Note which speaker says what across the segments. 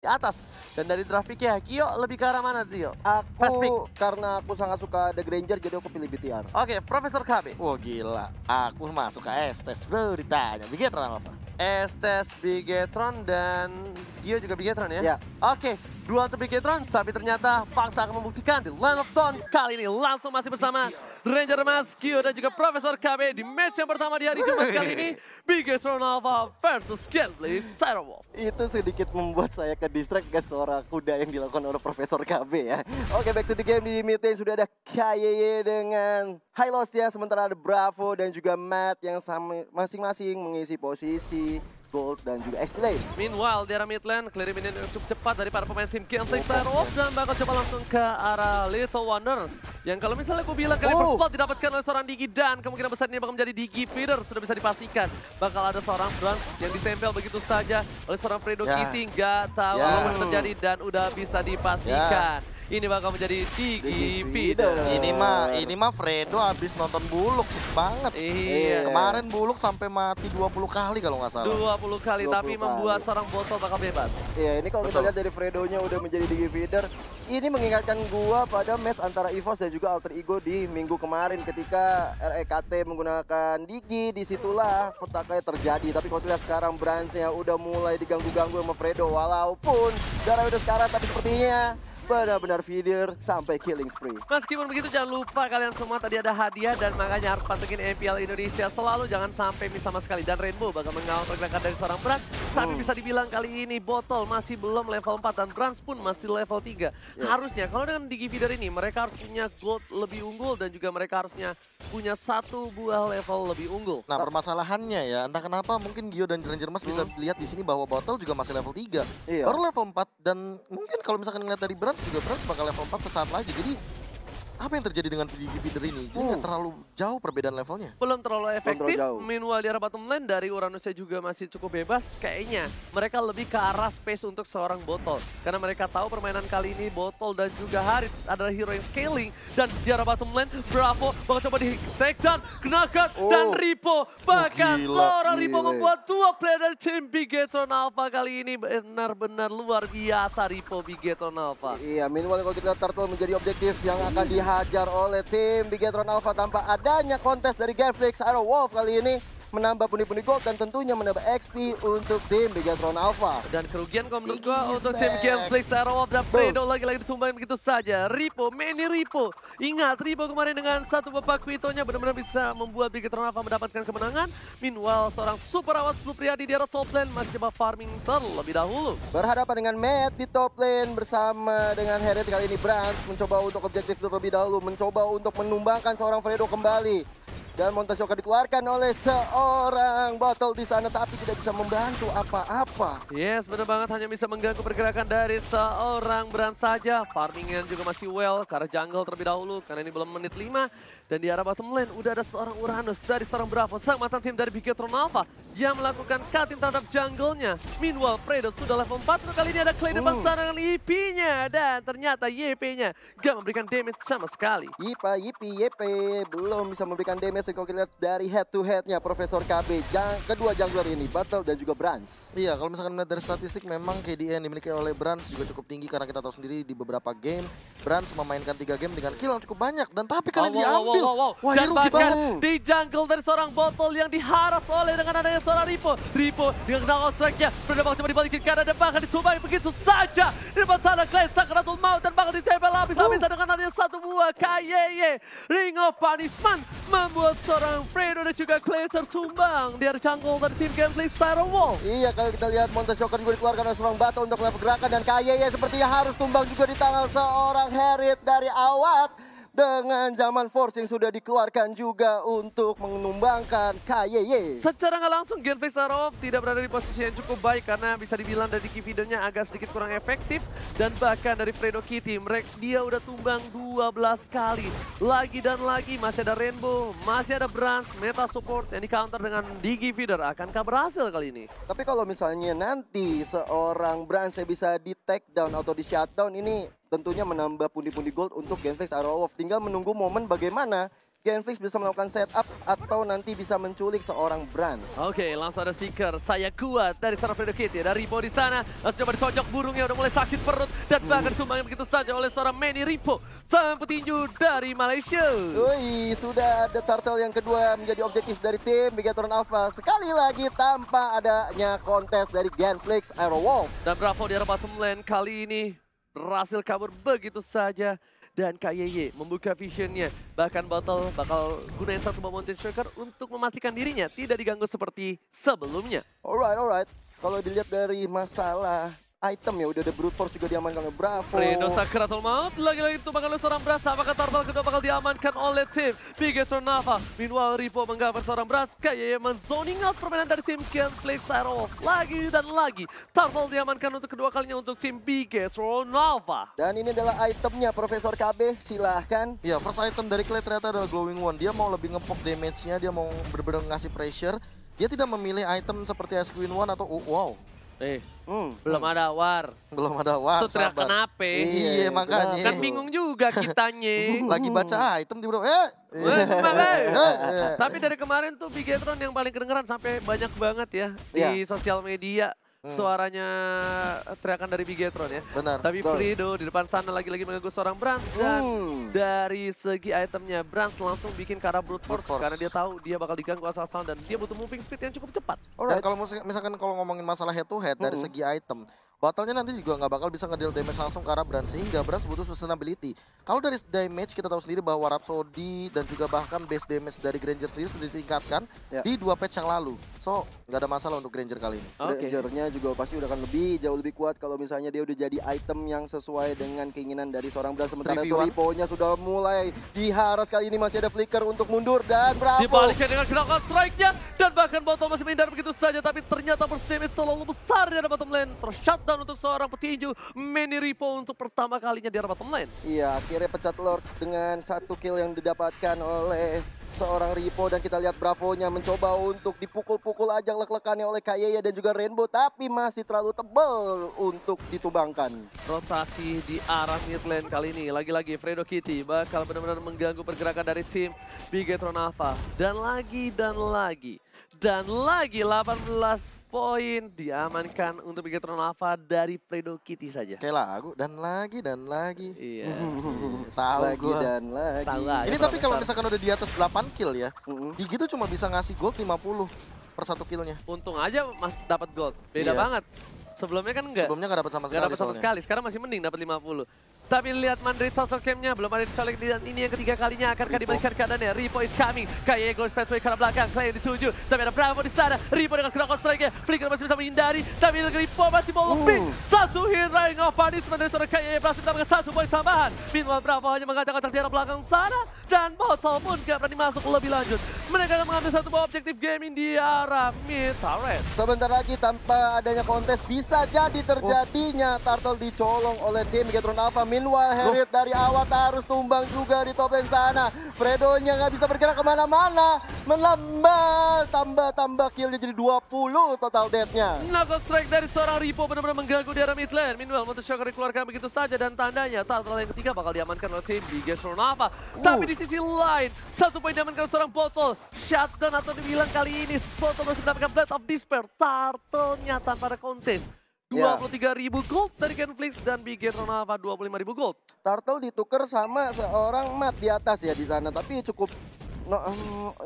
Speaker 1: di atas dan dari trafiknya Kio lebih ke arah mana Tio? Aku karena aku sangat suka The Granger jadi aku pilih BTR. Oke, okay, Profesor KB. Wah oh, gila, aku masuk suka Estes
Speaker 2: bro ditanya Bigetron apa? Estes Bigetron dan Kio juga Bigetron ya? Yeah. Oke, okay, dua untuk Bigetron tapi ternyata fakta akan membuktikan di Land of Dawn kali ini langsung masih bersama Ranger Mas Kyo dan juga Profesor KB di match yang pertama di hari Jumat kali ini. Biggest Throne versus Gatly Cyberwolf.
Speaker 1: Itu sedikit membuat saya ke distract ke suara kuda yang dilakukan oleh Profesor KB ya. Oke back to the game di meeting sudah ada KYY dengan Loss ya. Sementara ada Bravo dan juga Matt yang masing-masing mengisi posisi. Gold dan juga Explain.
Speaker 2: Meanwhile, di arah mid lane, clearing minion cukup cepat dari para pemain tim Genting Oh, ya. dan bakal coba langsung
Speaker 1: ke arah Little Wonder. Yang
Speaker 2: kalau misalnya aku bilang kali oh. spot didapatkan oleh seorang Digi dan kemungkinan besar ini bakal menjadi Digi feeder sudah bisa dipastikan. Bakal ada seorang Brans yang ditempel begitu saja oleh seorang Fredo yeah. Ya. Kitty nggak tahu yeah. apa yang terjadi dan udah bisa dipastikan. Yeah ini bakal menjadi Digi Feeder. Ini mah ini
Speaker 1: mah Fredo habis nonton Buluk hits banget. Iya. Kemarin Buluk sampai mati 20 kali kalau nggak salah. 20 kali 20 tapi kali. membuat seorang botol bakal bebas. Iya, ini kalau kita lihat dari Fredonya udah menjadi Digi Feeder, ini mengingatkan gua pada match antara Evos dan juga Alter Ego di minggu kemarin ketika REKT menggunakan Digi, disitulah petakanya terjadi. Tapi kalau lihat sekarang Branch-nya udah mulai diganggu-ganggu sama Fredo walaupun darah udah sekarang tapi sepertinya benar-benar feeder sampai killing spree.
Speaker 2: Meskipun begitu jangan lupa kalian semua tadi ada hadiah dan makanya harus pantengin MPL Indonesia selalu jangan sampai miss sama sekali. Dan Rainbow bakal mengawal pergerakan dari seorang Brans. Hmm. Tapi bisa dibilang kali ini Botol masih belum level 4 dan Brans pun masih level 3. Yes. Harusnya kalau dengan Digi Feeder ini mereka harus punya gold
Speaker 1: lebih unggul dan juga mereka harusnya punya satu buah level lebih unggul. Nah permasalahannya ya entah kenapa mungkin Gio dan Ranger Mas hmm. bisa lihat di sini bahwa Botol juga masih level 3. Iya. Baru level 4 dan mungkin kalau misalkan ngeliat dari Brans juga berat bakal level 4 sesaat lagi. Jadi apa yang terjadi dengan Digi Feeder ini? Jadi oh. nggak terlalu jauh perbedaan levelnya.
Speaker 2: Belum terlalu efektif. Belum Meanwhile di arah bottom lane dari Uranusnya juga masih cukup bebas. Kayaknya mereka lebih ke arah space untuk seorang botol. Karena mereka tahu permainan kali ini botol dan juga Harith adalah hero yang scaling. Dan di arah bottom lane Bravo bakal coba di take down. knockout, oh. dan Ripo. Bahkan oh, seorang Ripo membuat dua player dari tim Bigetron Alpha kali ini benar-benar luar biasa Ripo Bigetron Alpha.
Speaker 1: Iya, meanwhile kalau kita Turtle menjadi objektif yang akan hmm. di dihajar oleh tim Bigetron Alpha tanpa adanya kontes dari Genflix Arrow Wolf kali ini menambah pundi-pundi gold dan tentunya menambah XP untuk tim Megatron Alpha. Dan kerugian kalau menurut gua untuk tim Gameplay
Speaker 2: Sarawak of Fredo lagi-lagi ditumbangin begitu saja. Ripo, mini Ripo. Ingat Ripo kemarin dengan satu bapak kuitonya benar-benar bisa membuat Megatron Alpha mendapatkan kemenangan. Meanwhile seorang super Supriyadi di arah top lane masih coba farming terlebih dahulu.
Speaker 1: Berhadapan dengan Matt di top lane bersama dengan Heret kali ini Brans mencoba untuk objektif terlebih dahulu, mencoba untuk menumbangkan seorang Fredo kembali. Dan Montasio akan dikeluarkan oleh seorang botol di sana tapi tidak bisa membantu apa-apa.
Speaker 2: Yes, benar banget hanya bisa mengganggu pergerakan dari seorang brand saja. Farmingan juga masih well karena jungle terlebih dahulu karena ini belum menit 5. Dan di arah bottom lane udah ada seorang Uranus dari seorang Bravo, sang mantan tim dari Bigetron Alpha yang melakukan cutting terhadap jungle-nya. Meanwhile, Predator sudah level 4 kali ini ada Clay depan hmm. sana dengan IP-nya. Dan ternyata YP-nya gak memberikan damage sama sekali.
Speaker 1: Ipa, YP, YP belum bisa memberikan damage berhasil kalau kita lihat dari head to headnya Profesor KB jang, kedua jungler ini Battle dan juga Brands. Iya kalau misalkan melihat dari statistik memang KDA yang dimiliki oleh Brands juga cukup tinggi karena kita tahu sendiri di beberapa game Brans memainkan tiga game dengan kill yang cukup banyak dan tapi kali wow, wow, diambil. Wow, wow, wow. Wah, dan rugi banget.
Speaker 2: di jungle dari seorang botol yang diharas oleh dengan adanya seorang Ripo. Ripo dengan knockout strike-nya. Berdebak coba dibalikin karena dia depan begitu saja. Di depan sana Clay Sakratul Maut dan bakal ditempel habis-habisan oh. dengan adanya satu buah KYY. Ring of Punishment membuat seorang Fredo dan juga Clay tertumbang Dia
Speaker 1: jungle dari tim gameplay Wall. Iya, kalau kita lihat Monte Shoken juga dikeluarkan oleh seorang battle untuk level gerakan dan KYY sepertinya harus tumbang juga di tangan seorang herit dari awat dengan zaman forcing sudah dikeluarkan juga untuk menumbangkan KYY. Secara
Speaker 2: nggak langsung Genfix tidak berada di posisi yang cukup baik karena bisa dibilang dari Kividonya agak sedikit kurang efektif dan bahkan dari Fredo Kitty mereka dia udah tumbang 12 kali. Lagi dan lagi masih ada Rainbow, masih ada Brans meta support yang di counter dengan Digi Feeder. Akankah berhasil kali ini?
Speaker 1: Tapi kalau misalnya nanti seorang Brans bisa di take down atau di shutdown ini tentunya menambah pundi-pundi gold untuk Genflix Arrow Wolf. Tinggal menunggu momen bagaimana Genflix bisa melakukan setup atau nanti bisa menculik seorang Brands.
Speaker 2: Oke, okay, langsung ada seeker, Saya kuat dari seorang Fredo Kitty. Dari Ripo di sana. Langsung coba ditonjok burungnya. Udah mulai sakit perut. Dan hmm. bahkan sumbangnya begitu saja oleh seorang Manny Ripo. Sang petinju dari Malaysia.
Speaker 1: Ui, sudah ada turtle yang kedua menjadi objektif dari tim Megatron Alpha. Sekali lagi tanpa adanya kontes dari Genflix Arrow Wolf
Speaker 2: Dan Bravo di arah bottom kali ini berhasil kabur begitu saja. Dan KYY membuka visionnya. Bahkan Botol bakal gunain satu Mountain Striker untuk memastikan dirinya tidak diganggu seperti
Speaker 1: sebelumnya. Alright, alright. Kalau dilihat dari masalah item ya. Udah ada brute force juga diamankan oleh Bravo. Reno
Speaker 2: Soul Maut lagi-lagi itu bakal seorang beras Apakah turtle kedua bakal diamankan oleh tim Biget Nava. Meanwhile Ripo menggambar seorang kayak Kayaknya menzoning out permainan dari tim Play Sero. Lagi dan lagi. Turtle diamankan untuk kedua kalinya untuk tim
Speaker 1: Biget Nava. Dan ini adalah itemnya Profesor KB. Silahkan. Ya first item dari Clay ternyata adalah Glowing One. Dia mau lebih ngepok damage-nya. Dia mau bener-bener ngasih pressure. Dia tidak memilih item seperti Ice Queen One atau oh, wow Eh, hmm. belum
Speaker 2: ada war. Belum ada war. Itu teriak kenapa? Iya, iya, iya makanya. Kan bingung juga kita nih Lagi baca item di bro. Eh! Iya. Eh, eh. Tapi dari kemarin tuh Bigetron yang paling kedengeran sampai banyak banget ya. Di sosial media Hmm. suaranya eh, teriakan dari Bigetron ya. Benar. Tapi Frido di depan sana lagi-lagi mengganggu seorang Brans dan hmm. dari segi itemnya Brans langsung bikin ke brute force, force karena dia tahu dia bakal diganggu asal-asal dan dia butuh moving speed yang cukup cepat.
Speaker 1: Alright. Kalau misalkan kalau ngomongin masalah head to head hmm. dari segi item Battle-nya nanti juga nggak bakal bisa ngedeal damage langsung ke arah Brand sehingga Brand butuh sustainability. Kalau dari damage kita tahu sendiri bahwa Rhapsody dan juga bahkan base damage dari Granger sendiri sudah ditingkatkan yeah. di dua patch yang lalu. So, nggak ada masalah untuk Granger kali ini. Okay. Grangernya juga pasti udah akan lebih jauh lebih kuat kalau misalnya dia udah jadi item yang sesuai dengan keinginan dari seorang Bran. Sementara itu Ripo-nya sudah mulai diharas kali ini masih ada flicker untuk mundur dan Bravo. Dibalikkan
Speaker 2: dengan gerakan strike-nya dan bahkan botol masih menghindar begitu saja tapi ternyata first damage terlalu besar di bottom lane. Terus shutdown untuk seorang petinju Mini Ripo untuk pertama kalinya di bottom lane.
Speaker 1: Iya, akhirnya pecat Lord dengan satu kill yang didapatkan oleh seorang Ripo dan kita lihat Bravo-nya mencoba untuk dipukul-pukul ajang lek-lekannya oleh Kayaya dan juga Rainbow tapi masih terlalu tebel untuk ditumbangkan.
Speaker 2: Rotasi di arah Midland kali ini. Lagi-lagi Fredo Kitty bakal benar-benar mengganggu pergerakan dari tim Bigetron Alpha. Dan lagi dan lagi dan lagi 18 poin diamankan untuk Bigetron Lava dari Fredo Kitty
Speaker 1: saja. Kayak lagu dan lagi dan lagi. Iya. Tahu lagi gua. dan lagi. Tahu Ini ya, tapi kalau misalkan udah di atas 8 kill ya, mm -hmm. cuma bisa ngasih gold 50 per satu kilonya.
Speaker 2: Untung aja mas dapat gold. Beda iya. banget. Sebelumnya kan enggak. Sebelumnya enggak dapat sama sekali. Enggak dapat sama sekali. Sekarang masih mending dapat 50. Tapi lihat Mandrit sosok camnya belum ada dicolek dan ini yang ketiga kalinya akankah dibalikan keadaannya. Ripo is coming. Kayak is Pathway ke belakang. Clay dituju. Tapi ada Bravo di sana. Ripo dengan knock on strike-nya. Flicker masih bisa menghindari. Tapi Ripo masih mau lebih. Satu hit right off punishment dari seorang Kayak berhasil mendapatkan satu poin tambahan. Meanwhile Bravo hanya mengajak acak di arah belakang sana. Dan Botol pun gak berani masuk lebih lanjut. Mereka akan mengambil satu buah objektif gaming di arah
Speaker 1: mid turret. Sebentar lagi tanpa adanya kontes bisa jadi terjadinya oh. Turtle dicolong oleh tim Getron Alpha. Min Meanwhile, Harriet Loh. dari awat harus tumbang juga di top lane sana. Fredonya nggak bisa bergerak kemana-mana. Melambat, tambah-tambah killnya jadi 20 total deathnya.
Speaker 2: Knuckle strike dari seorang Ripo benar-benar mengganggu di arah mid lane. Meanwhile, Shocker dikeluarkan begitu saja dan tandanya turtle lane ketiga bakal diamankan oleh tim Bigas Ronava. Uh. Tapi di sisi lain, satu poin diamankan seorang botol. Shotgun atau dibilang kali ini, botol masih mendapatkan Blast of Despair. Turtle-nya tanpa ada konten. 23 ya. ribu gold dari Genflix dan Bigger Rona Alpha 25 ribu gold.
Speaker 1: Turtle ditukar sama seorang mat di atas ya di sana, tapi cukup no,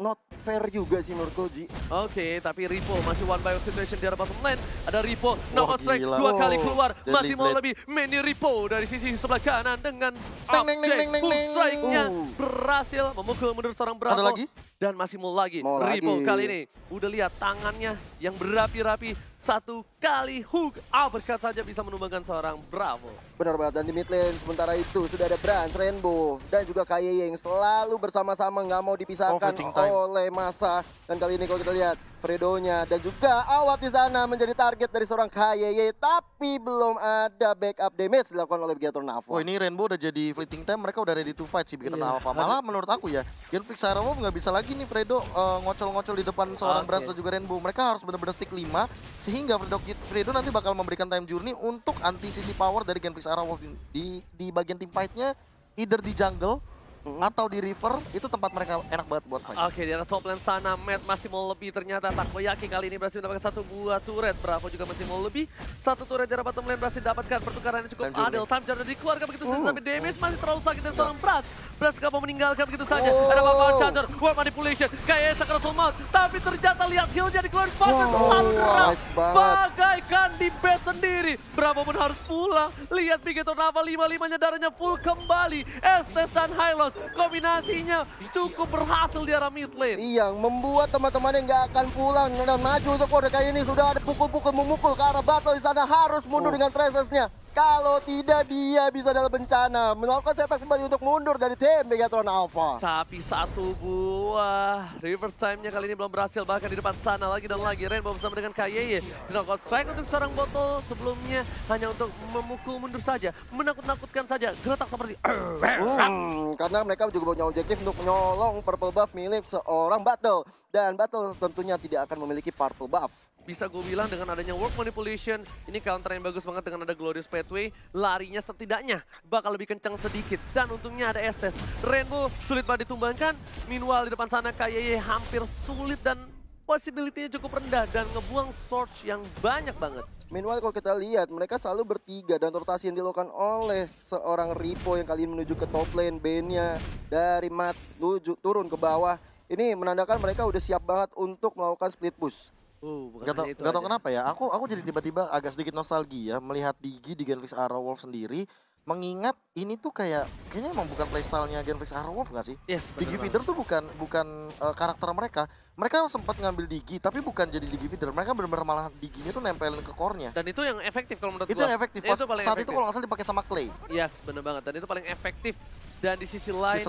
Speaker 1: not fair juga sih menurut Koji. Oke,
Speaker 2: okay, tapi Rivo masih one by one situation di bottom lane. Ada Ripo, knockout strike dua oh, kali keluar. Masih mau blade. lebih mini Rivo dari sisi sebelah kanan dengan objek strike-nya. Uh. Berhasil memukul mundur seorang Bravo. Ada lagi? Dan masih mau lagi. Mau Rivo lagi. kali ini. Udah lihat tangannya yang berapi-rapi. Satu kali hook ah, berkat saja bisa menumbangkan seorang Bravo.
Speaker 1: Benar banget, dan di mid lane sementara itu sudah ada Brans, Rainbow, dan juga Kaye yang selalu bersama-sama nggak mau dipisahkan oleh oleh masa dan kali ini kalau kita lihat Fredonya dan juga Awat di sana menjadi target dari seorang KYY tapi belum ada backup damage dilakukan oleh Bigatron Alpha. Oh ini Rainbow udah jadi fleeting time mereka udah ready to fight sih Bigatron yeah. Alpha. Malah menurut aku ya Gen Sarawo nggak bisa lagi nih Fredo eh, ngocol-ngocol uh, di depan seorang okay. Brass dan juga Rainbow. Mereka harus benar-benar stick 5 sehingga Fredo, Fredo nanti bakal memberikan time journey untuk anti sisi power dari Gen Sarawo di, di, di bagian tim fightnya either di jungle atau di river itu tempat mereka enak banget buat fight.
Speaker 2: Oke, okay, di atas top lane sana Matt masih mau lebih ternyata Takoyaki kali ini berhasil mendapatkan satu buah turret. Bravo juga masih mau lebih. Satu turret di atas top lane berhasil dapatkan pertukaran yang cukup adil. Time charger dikeluarkan begitu saja uh. tapi damage masih terlalu sakit dari iya. seorang Brass. Brass gak mau meninggalkan begitu saja. Oh. Ada Bapak Charger, web manipulation, kayak Sakura Mount. Tapi ternyata lihat heal-nya keluar Fazil wow. bagaikan di base sendiri. Bravo pun harus pulang. Lihat begitu Nava lima limanya darahnya full kembali. Estes dan Hylos kombinasinya
Speaker 1: cukup berhasil di arah mid lane. Iya, membuat teman-temannya nggak akan pulang dan nah, maju untuk kode kali ini sudah ada pukul-pukul memukul ke arah battle di sana harus mundur oh. dengan tracesnya. Kalau tidak dia bisa dalam bencana melakukan setak kembali untuk mundur dari tim Megatron Alpha.
Speaker 2: Tapi satu
Speaker 1: buah
Speaker 2: reverse time-nya kali ini belum berhasil bahkan di depan sana lagi dan lagi Rainbow bersama dengan KYY. Knockout strike untuk seorang botol sebelumnya hanya untuk memukul mundur saja, menakut-nakutkan saja, geretak seperti hmm,
Speaker 1: karena mereka juga punya objektif untuk nyolong purple buff milik seorang battle dan battle tentunya tidak akan memiliki purple buff
Speaker 2: bisa gue bilang dengan adanya work manipulation, ini counter yang bagus banget dengan ada Glorious Pathway, larinya setidaknya bakal lebih kencang sedikit. Dan untungnya ada Estes. Rainbow sulit banget ditumbangkan, meanwhile di depan sana KYY hampir sulit dan possibility-nya cukup rendah dan ngebuang surge yang banyak banget.
Speaker 1: Meanwhile kalau kita lihat mereka selalu bertiga dan rotasi yang dilakukan oleh seorang Ripo yang kali ini menuju ke top lane, Bane-nya dari Mat turun ke bawah. Ini menandakan mereka udah siap banget untuk melakukan split push. Uh, gak, tau, gak tau kenapa ya. Aku aku jadi tiba-tiba agak sedikit nostalgia ya melihat Digi di Genfix Arrow Wolf sendiri. Mengingat ini tuh kayak kayaknya emang bukan playstylenya Arrow Wolf gak sih? Yes, Digi banget. Feeder tuh bukan bukan uh, karakter mereka. Mereka sempat ngambil Digi tapi bukan jadi Digi Feeder. Mereka benar-benar malah Diginya tuh nempelin ke core-nya.
Speaker 2: Dan itu yang efektif kalau menurut itu gua. Yang efektif. Pas, itu saat itu
Speaker 1: kalau nggak salah dipakai sama Clay.
Speaker 2: Yes, bener banget. Dan itu paling efektif. Dan di sisi lain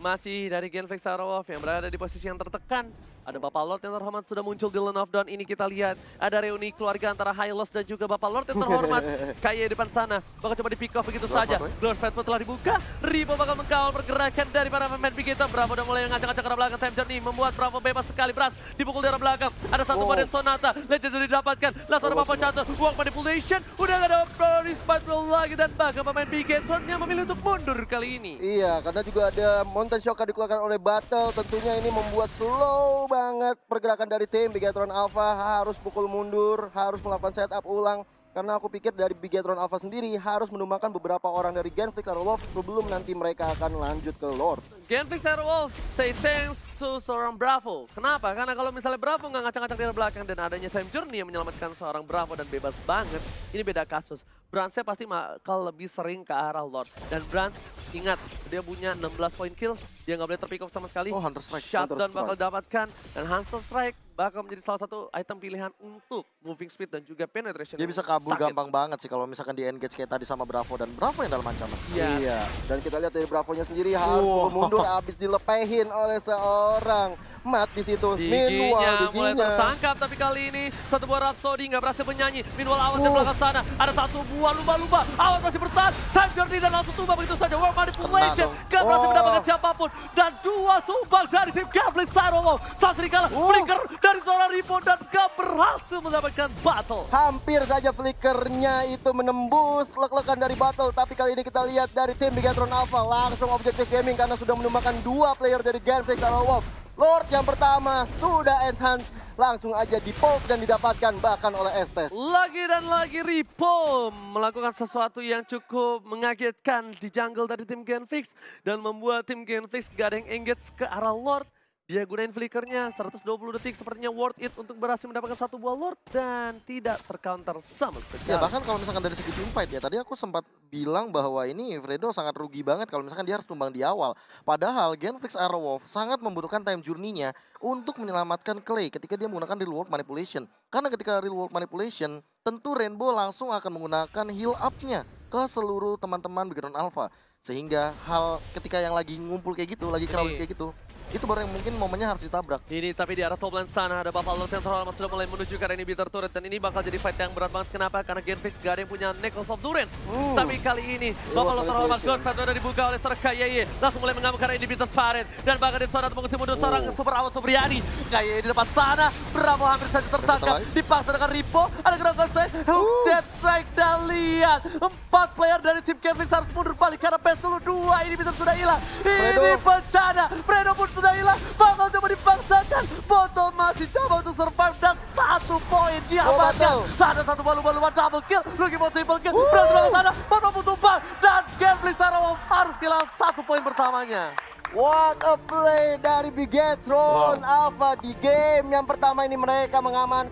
Speaker 2: masih dari Arrow Wolf yang berada di posisi yang tertekan ada Bapak Lord yang terhormat sudah muncul di Land of Dawn. Ini kita lihat ada reuni keluarga antara Hylos dan juga Bapak Lord yang terhormat. Kayak depan sana. Bakal coba di pick off begitu saja. Lord Fat telah dibuka. Ribo bakal mengkawal pergerakan dari para pemain Big Bravo udah mulai ngacak-ngacak ke arah belakang. Sam Journey membuat Bravo bebas sekali. Brats dipukul arah belakang. Ada satu badan sonata. Legend sudah didapatkan. Langsung ada Bapak Chato. Uang manipulation. Udah gak ada respect belum lagi. Dan bakal pemain Big Hitam yang memilih untuk mundur kali ini.
Speaker 1: Iya, karena juga ada Mountain Shock yang dikeluarkan oleh Battle. Tentunya ini membuat slow banget pergerakan dari tim Bigatron Alpha harus pukul mundur, harus melakukan setup ulang karena aku pikir dari Bigatron Alpha sendiri harus menumbangkan beberapa orang dari Genflix Karolov sebelum nanti mereka akan lanjut ke Lord.
Speaker 2: Game Fixer Wolf say thanks to seorang Bravo. Kenapa? Karena kalau misalnya Bravo nggak ngacang-ngacang dari belakang dan adanya Sam Journey yang menyelamatkan seorang Bravo dan bebas banget, ini beda kasus. Brance pasti bakal lebih sering ke arah Lord. Dan Brance, ingat, dia punya 16 point kill, dia nggak boleh terpick sama sekali. Oh, Hunter Strike. Shutdown Hunter bakal dapatkan, dan Hunter Strike bakal menjadi salah satu item pilihan untuk moving speed dan juga penetration. Dia bisa kabur sakit. gampang
Speaker 1: banget sih kalau misalkan di engage kayak tadi sama Bravo dan Bravo yang dalam ancaman. Iya. iya. Dan kita lihat dari Bravo-nya sendiri harus wow. mundur mundur habis dilepehin oleh seorang Mat di situ. Minwal mulai tertangkap tapi
Speaker 2: kali ini satu buah Rhapsody nggak berhasil menyanyi. Minwal awas uh. ke belakang sana. Ada satu buah lumba-lumba. Awas masih bertahan. Time Jordi dan langsung tumbang begitu saja. World Manipulation nggak berhasil oh. mendapatkan siapapun. Dan dua tumbang dari tim Gavlin Sarowo. Sasri kalah. Uh. Flicker dari seorang Ripon dan nggak
Speaker 1: berhasil mendapatkan battle. Hampir saja flickernya itu menembus lek-lekan dari battle. Tapi kali ini kita lihat dari tim Bigatron Alpha langsung objektif gaming karena sudah menembus menumbangkan dua player dari GenFix dan Wolf. Lord yang pertama sudah enhance langsung aja di pop dan didapatkan bahkan oleh Estes.
Speaker 2: Lagi dan lagi Ripo melakukan sesuatu yang cukup mengagetkan di jungle dari tim Genfix dan membuat tim Genfix gak ada engage ke arah Lord dia gunain flickernya 120 detik sepertinya worth it untuk berhasil mendapatkan satu buah lord dan tidak tercounter sama sekali.
Speaker 1: Ya bahkan kalau misalkan dari segi tim ya tadi aku sempat bilang bahwa ini Fredo sangat rugi banget kalau misalkan dia harus tumbang di awal. Padahal Genflix Wolf sangat membutuhkan time journey-nya untuk menyelamatkan Clay ketika dia menggunakan real world manipulation. Karena ketika real world manipulation tentu Rainbow langsung akan menggunakan heal up-nya ke seluruh teman-teman background Alpha sehingga hal ketika yang lagi ngumpul kayak gitu, lagi crowd iya. kayak gitu, itu baru yang mungkin momennya harus ditabrak.
Speaker 2: Ini tapi di arah top lane sana ada Buffalo Central yang sudah mulai menuju ke ini Bitter Turret dan ini bakal jadi fight yang berat banget. Kenapa? Karena Genfix gak ada yang punya Necklace of Durance. Uh. Hmm. Tapi kali ini iya, Buffalo Central Max Fight sudah dibuka oleh Sir Kayeye. Langsung mulai mengamuk karena ini Bitter Turret dan bakal sana mengusir mundur seorang oh. Super Awad Supriyadi. Yeye di depan sana, Bravo hampir saja tertangkap. Dipaksa dengan Ripo, ada gerakan saya, uh. Step Strike dan lihat. Empat player dari tim Genfix harus mundur balik karena Sulu dua ini bisa sudah hilang. Ini bencana. Fredo pun sudah hilang. Bang coba dipaksakan. Botol masih coba untuk survive dan satu poin diamankan. Ada satu balu balu double kill. Lagi mau triple kill. Fredo ke sana.
Speaker 1: Botol pun tumpah Dan Gambling Sarawak harus kehilangan satu poin pertamanya. What a play dari Bigetron wow. Alpha di game yang pertama ini mereka mengamankan.